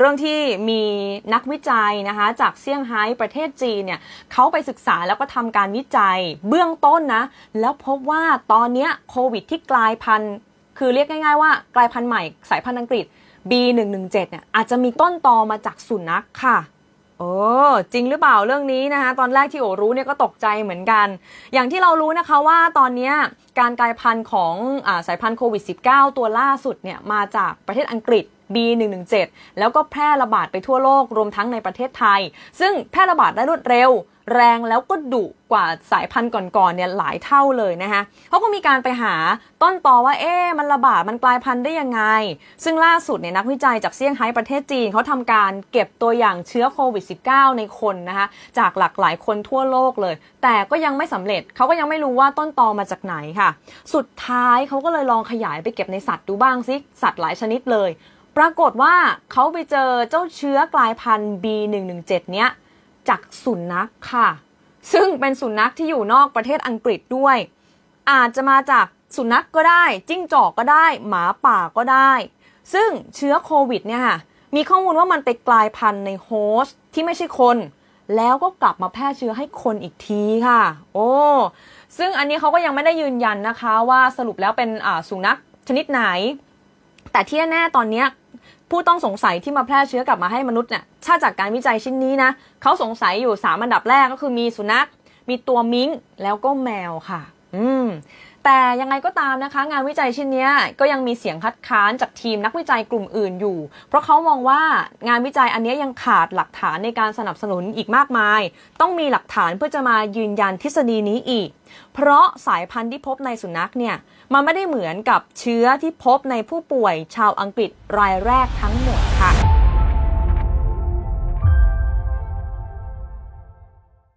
เรื่องที่มีนักวิจัยนะคะจากเซี่ยงไฮ้ประเทศจีนเนี่ยเขาไปศึกษาแล้วก็ทำการวิจัยเบื้องต้นนะแล้วพบว่าตอนนี้โควิดที่กลายพันธุ์คือเรียกง่ายๆว่า กลายพันธุ์ใหม่ สายพันธุ์อังกฤษ B117 เนี่ยอาจจะมีต้นตอมาจากสุนัขค่ะโอ้จริงหรือเปล่าเรื่องนี้นะคะตอนแรกที่โอรู้เนี่ยก็ตกใจเหมือนกัน อย่างที่เรารู้นะคะว่าตอนนี้การกลายพันธุ์ของอสายพันธุ์โควิด -19 ตัวล่าสุดเนี่ยมาจากประเทศอังกฤษ B117 แล้วก็แพร่ระบาดไปทั่วโลกรวมทั้งในประเทศไทย ซึ่งแพร่ระบาดได้รวดเร็วแรงแล้วก็ดุกว่าสายพันธุ์ก่อนๆเนี่ยหลายเท่าเลยนะคะเขาก็มีการไปหาต้นตอว่า เอ๊มันระบาดมันกลายพันธุ์ได้ยังไง ซึ่งล่าสุดเนี่ยนักวิจัยจากเซี่ยงไฮ้ประเทศจีนเขาทำการเก็บตัวอย่างเชื้อโควิด -19 ในคนนะคะจากหลากหลายคนทั่วโลกเลย แต่ก็ยังไม่สำเร็จเขาก็ยังไม่รู้ว่าต้นตอมาจากไหนค่ะ สุดท้ายเขาก็เลยลองขยายไปเก็บในสัตว์ดูบ้างซิสัตว์หลายชนิดเลยปรากฏว่าเขาไปเจอเจ้าเชื้อกลายพันธุ์ B117 เนี้ยจากสุนัขค่ะ ซึ่งเป็นสุนัขที่อยู่นอกประเทศอังกฤษด้วย อาจจะมาจากสุนัขกก็ได้จิ้งจอกก็ได้ หมาป่าก็ได้ซึ่งเชื้อโควิดเนี่ยค่ะมีข้อมูลว่ามันไปกลายพันธุ์ในโฮสต์ที่ไม่ใช่คน แล้วก็กลับมาแพร่เชื้อให้คนอีกทีค่ะ โอ้ซึ่งอันนี้เขาก็ยังไม่ได้ยืนยันนะคะว่าสรุปแล้วเป็นสุนัขชนิดไหนแต่ที่แน่ตอนนี้ผู้ต้องสงสัยที่มาแพร่เชื้อกลับมาให้มนุษย์เนี่ยถ้าจากการวิจัยชิ้นนี้นะ เขาสงสัยอยู่ 3 อันดับแรกก็คือมีสุนัข มีตัวมิงงแล้วก็แมวค่ะอืมแต่ยังไงก็ตามนะคะ งานวิจัยชิ้นนี้ก็ยังมีเสียงคัดค้านจากทีมนักวิจัยกลุ่มอื่นอยู่ เพราะเขามองว่างานวิจัยอันนี้ยังขาดหลักฐานในการสนับสนุนอีกมากมาย ต้องมีหลักฐานเพื่อจะมายืนยันทฤษฎีนี้อีก เพราะสายพันธุ์ที่พบในสุนัขเนี่ยมันไม่ได้เหมือนกับเชื้อที่พบในผู้ป่วยชาวอังกฤษรายแรกทั้งหมดค่ะ